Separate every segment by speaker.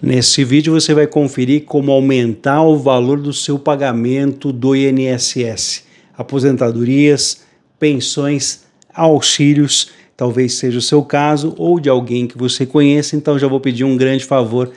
Speaker 1: Nesse vídeo você vai conferir como aumentar o valor do seu pagamento do INSS, aposentadorias, pensões, auxílios, talvez seja o seu caso ou de alguém que você conheça, então já vou pedir um grande favor,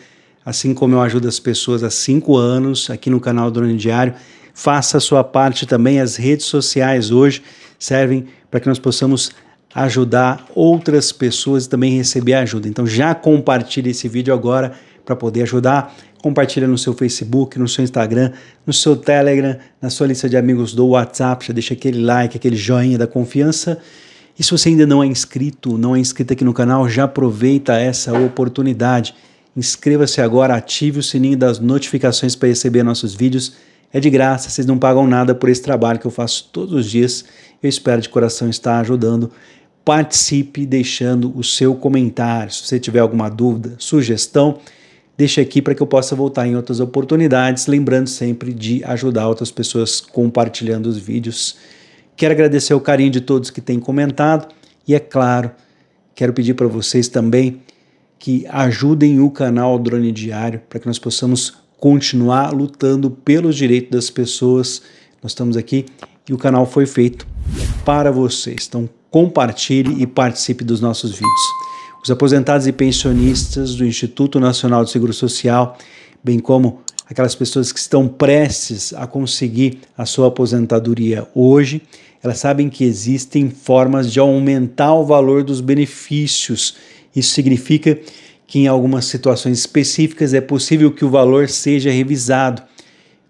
Speaker 1: assim como eu ajudo as pessoas há cinco anos aqui no canal Drone Diário, faça a sua parte também, as redes sociais hoje servem para que nós possamos ajudar outras pessoas e também receber ajuda. Então já compartilhe esse vídeo agora para poder ajudar. Compartilha no seu Facebook, no seu Instagram, no seu Telegram, na sua lista de amigos do WhatsApp. Já deixa aquele like, aquele joinha da confiança. E se você ainda não é inscrito, não é inscrito aqui no canal, já aproveita essa oportunidade. Inscreva-se agora, ative o sininho das notificações para receber nossos vídeos. É de graça, vocês não pagam nada por esse trabalho que eu faço todos os dias. Eu espero de coração estar ajudando. Participe deixando o seu comentário. Se você tiver alguma dúvida, sugestão, Deixe aqui para que eu possa voltar em outras oportunidades, lembrando sempre de ajudar outras pessoas compartilhando os vídeos. Quero agradecer o carinho de todos que têm comentado e, é claro, quero pedir para vocês também que ajudem o canal Drone Diário para que nós possamos continuar lutando pelos direitos das pessoas. Nós estamos aqui e o canal foi feito para vocês. Então, compartilhe e participe dos nossos vídeos os aposentados e pensionistas do Instituto Nacional de Seguro Social, bem como aquelas pessoas que estão prestes a conseguir a sua aposentadoria hoje, elas sabem que existem formas de aumentar o valor dos benefícios. Isso significa que em algumas situações específicas é possível que o valor seja revisado,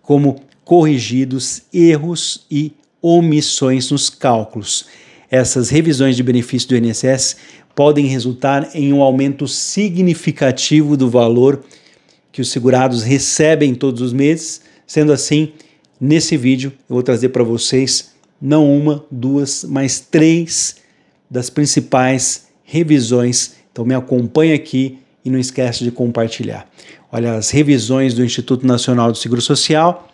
Speaker 1: como corrigidos erros e omissões nos cálculos. Essas revisões de benefício do INSS podem resultar em um aumento significativo do valor que os segurados recebem todos os meses. Sendo assim, nesse vídeo eu vou trazer para vocês não uma, duas, mas três das principais revisões. Então me acompanhe aqui e não esquece de compartilhar. Olha as revisões do Instituto Nacional do Seguro Social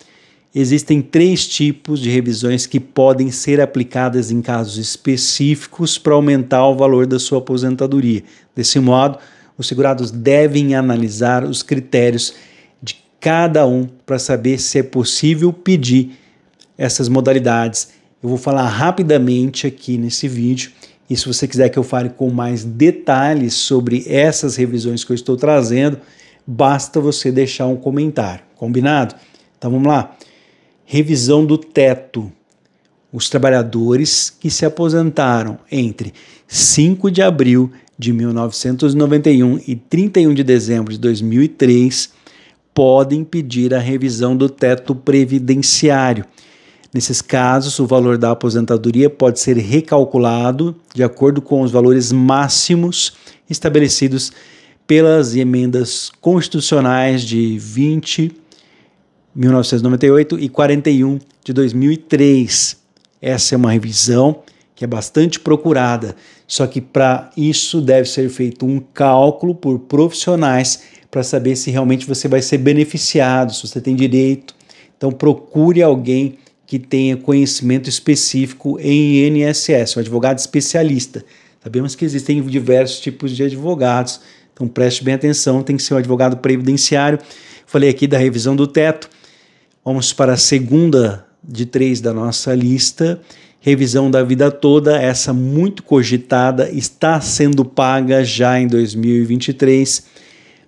Speaker 1: existem três tipos de revisões que podem ser aplicadas em casos específicos para aumentar o valor da sua aposentadoria. Desse modo, os segurados devem analisar os critérios de cada um para saber se é possível pedir essas modalidades. Eu vou falar rapidamente aqui nesse vídeo. E se você quiser que eu fale com mais detalhes sobre essas revisões que eu estou trazendo, basta você deixar um comentário, combinado? Então vamos lá revisão do teto. Os trabalhadores que se aposentaram entre 5 de abril de 1991 e 31 de dezembro de 2003 podem pedir a revisão do teto previdenciário. Nesses casos, o valor da aposentadoria pode ser recalculado de acordo com os valores máximos estabelecidos pelas emendas constitucionais de 20 1998 e 41 de 2003. Essa é uma revisão que é bastante procurada, só que para isso deve ser feito um cálculo por profissionais para saber se realmente você vai ser beneficiado, se você tem direito. Então procure alguém que tenha conhecimento específico em INSS, um advogado especialista. Sabemos que existem diversos tipos de advogados, então preste bem atenção, tem que ser um advogado previdenciário. Falei aqui da revisão do teto, Vamos para a segunda de três da nossa lista. Revisão da vida toda, essa muito cogitada, está sendo paga já em 2023.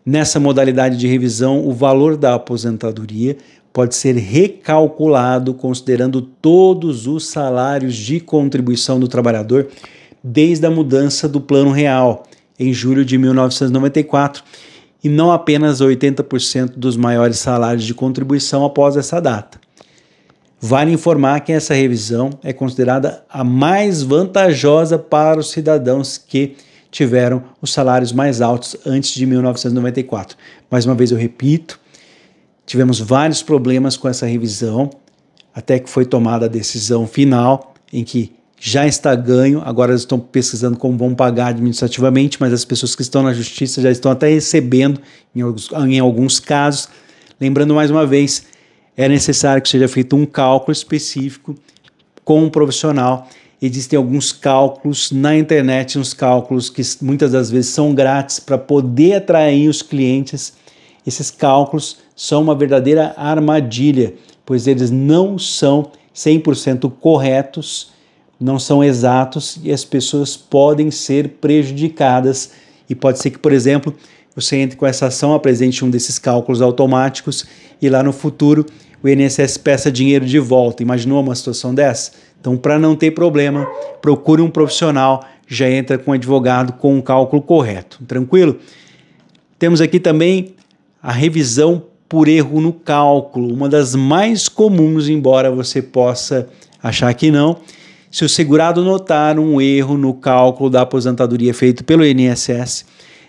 Speaker 1: Nessa modalidade de revisão, o valor da aposentadoria pode ser recalculado considerando todos os salários de contribuição do trabalhador desde a mudança do Plano Real em julho de 1994 e não apenas 80% dos maiores salários de contribuição após essa data. Vale informar que essa revisão é considerada a mais vantajosa para os cidadãos que tiveram os salários mais altos antes de 1994. Mais uma vez eu repito, tivemos vários problemas com essa revisão, até que foi tomada a decisão final em que já está ganho, agora eles estão pesquisando como vão pagar administrativamente, mas as pessoas que estão na justiça já estão até recebendo, em alguns, em alguns casos. Lembrando mais uma vez, é necessário que seja feito um cálculo específico com um profissional. Existem alguns cálculos na internet, uns cálculos que muitas das vezes são grátis para poder atrair os clientes. Esses cálculos são uma verdadeira armadilha, pois eles não são 100% corretos não são exatos e as pessoas podem ser prejudicadas. E pode ser que, por exemplo, você entre com essa ação, apresente um desses cálculos automáticos e lá no futuro o INSS peça dinheiro de volta. Imaginou uma situação dessa? Então, para não ter problema, procure um profissional, já entra com um advogado com um cálculo correto. Tranquilo? Temos aqui também a revisão por erro no cálculo, uma das mais comuns, embora você possa achar que não se o segurado notar um erro no cálculo da aposentadoria feito pelo INSS,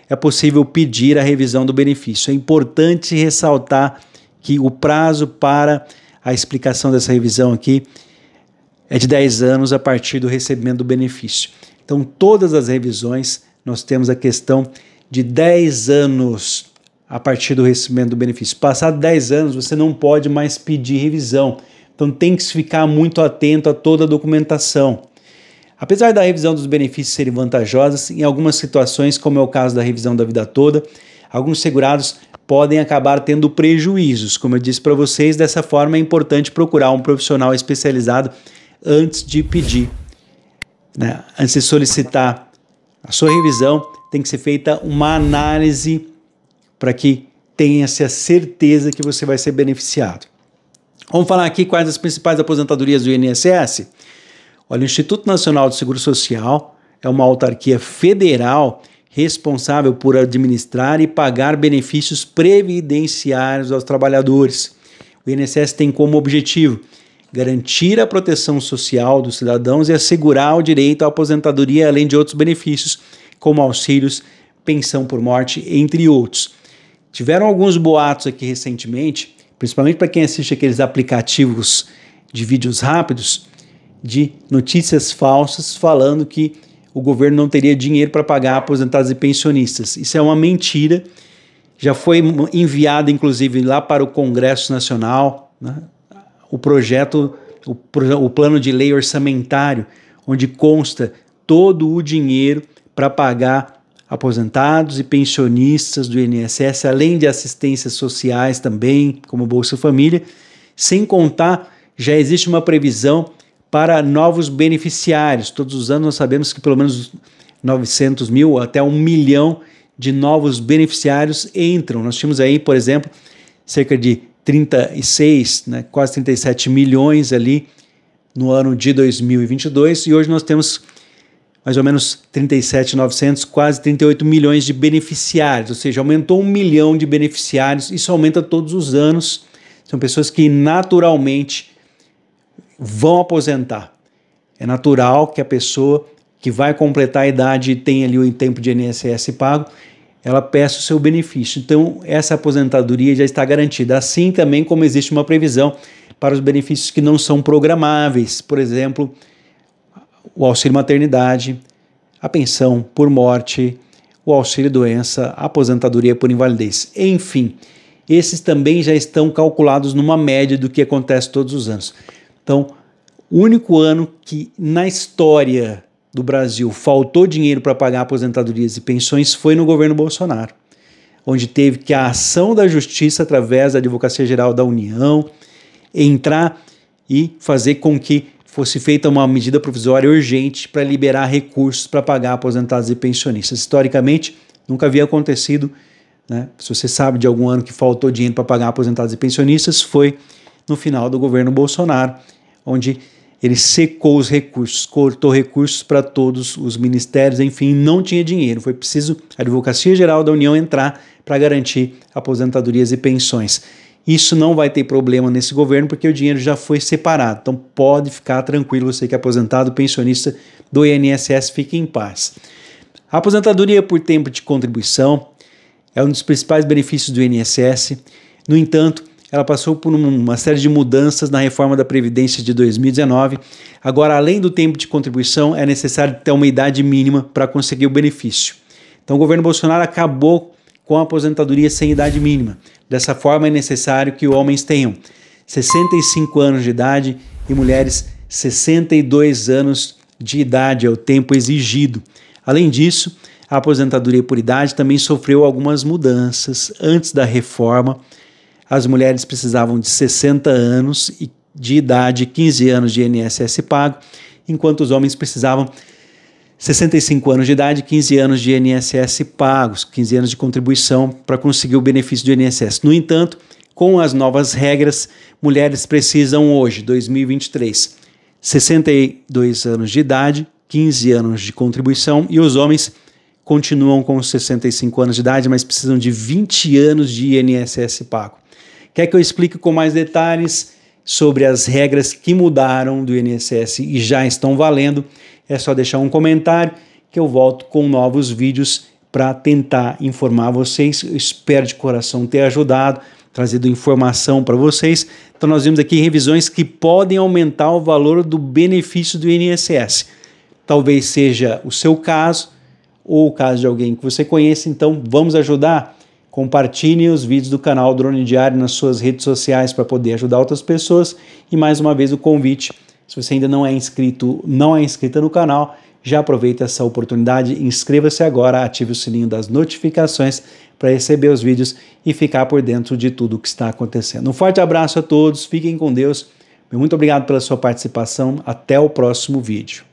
Speaker 1: é possível pedir a revisão do benefício. É importante ressaltar que o prazo para a explicação dessa revisão aqui é de 10 anos a partir do recebimento do benefício. Então, todas as revisões, nós temos a questão de 10 anos a partir do recebimento do benefício. Passado 10 anos, você não pode mais pedir revisão. Então tem que ficar muito atento a toda a documentação. Apesar da revisão dos benefícios serem vantajosas, em algumas situações, como é o caso da revisão da vida toda, alguns segurados podem acabar tendo prejuízos. Como eu disse para vocês, dessa forma é importante procurar um profissional especializado antes de pedir. Né? Antes de solicitar a sua revisão, tem que ser feita uma análise para que tenha-se a certeza que você vai ser beneficiado. Vamos falar aqui quais as principais aposentadorias do INSS? Olha, o Instituto Nacional do Seguro Social é uma autarquia federal responsável por administrar e pagar benefícios previdenciários aos trabalhadores. O INSS tem como objetivo garantir a proteção social dos cidadãos e assegurar o direito à aposentadoria, além de outros benefícios, como auxílios, pensão por morte, entre outros. Tiveram alguns boatos aqui recentemente principalmente para quem assiste aqueles aplicativos de vídeos rápidos, de notícias falsas falando que o governo não teria dinheiro para pagar aposentados e pensionistas. Isso é uma mentira. Já foi enviado, inclusive, lá para o Congresso Nacional né, o projeto, o, o plano de lei orçamentário, onde consta todo o dinheiro para pagar aposentados e pensionistas do INSS, além de assistências sociais também, como Bolsa Família, sem contar já existe uma previsão para novos beneficiários. Todos os anos nós sabemos que pelo menos 900 mil até um milhão de novos beneficiários entram. Nós tínhamos aí, por exemplo, cerca de 36, né, quase 37 milhões ali no ano de 2022 e hoje nós temos mais ou menos 37.900, quase 38 milhões de beneficiários, ou seja, aumentou um milhão de beneficiários, isso aumenta todos os anos. São pessoas que naturalmente vão aposentar. É natural que a pessoa que vai completar a idade e tem ali o tempo de INSS pago, ela peça o seu benefício. Então, essa aposentadoria já está garantida. Assim também como existe uma previsão para os benefícios que não são programáveis, por exemplo, o auxílio maternidade, a pensão por morte, o auxílio doença, a aposentadoria por invalidez. Enfim, esses também já estão calculados numa média do que acontece todos os anos. Então, o único ano que na história do Brasil faltou dinheiro para pagar aposentadorias e pensões foi no governo Bolsonaro, onde teve que a ação da justiça através da Advocacia Geral da União entrar e fazer com que fosse feita uma medida provisória urgente para liberar recursos para pagar aposentados e pensionistas. Historicamente, nunca havia acontecido. Né? Se você sabe de algum ano que faltou dinheiro para pagar aposentados e pensionistas, foi no final do governo Bolsonaro, onde ele secou os recursos, cortou recursos para todos os ministérios, enfim, não tinha dinheiro. Foi preciso a Advocacia Geral da União entrar para garantir aposentadorias e pensões. Isso não vai ter problema nesse governo, porque o dinheiro já foi separado. Então pode ficar tranquilo, você que é aposentado, pensionista do INSS, fique em paz. A aposentadoria é por tempo de contribuição é um dos principais benefícios do INSS. No entanto, ela passou por uma série de mudanças na reforma da Previdência de 2019. Agora, além do tempo de contribuição, é necessário ter uma idade mínima para conseguir o benefício. Então, o governo Bolsonaro acabou com a aposentadoria sem idade mínima. Dessa forma, é necessário que homens tenham 65 anos de idade e mulheres 62 anos de idade, é o tempo exigido. Além disso, a aposentadoria por idade também sofreu algumas mudanças. Antes da reforma, as mulheres precisavam de 60 anos de idade, 15 anos de INSS pago, enquanto os homens precisavam 65 anos de idade, 15 anos de INSS pagos, 15 anos de contribuição para conseguir o benefício do INSS. No entanto, com as novas regras, mulheres precisam hoje, 2023, 62 anos de idade, 15 anos de contribuição e os homens continuam com 65 anos de idade, mas precisam de 20 anos de INSS pago. Quer que eu explique com mais detalhes? sobre as regras que mudaram do INSS e já estão valendo, é só deixar um comentário que eu volto com novos vídeos para tentar informar vocês. Eu espero de coração ter ajudado, trazido informação para vocês. Então nós vimos aqui revisões que podem aumentar o valor do benefício do INSS. Talvez seja o seu caso ou o caso de alguém que você conhece, então vamos ajudar Compartilhe os vídeos do canal Drone Diário nas suas redes sociais para poder ajudar outras pessoas. E mais uma vez o convite, se você ainda não é inscrito, não é inscrita no canal, já aproveita essa oportunidade, inscreva-se agora, ative o sininho das notificações para receber os vídeos e ficar por dentro de tudo o que está acontecendo. Um forte abraço a todos, fiquem com Deus. Muito obrigado pela sua participação. Até o próximo vídeo.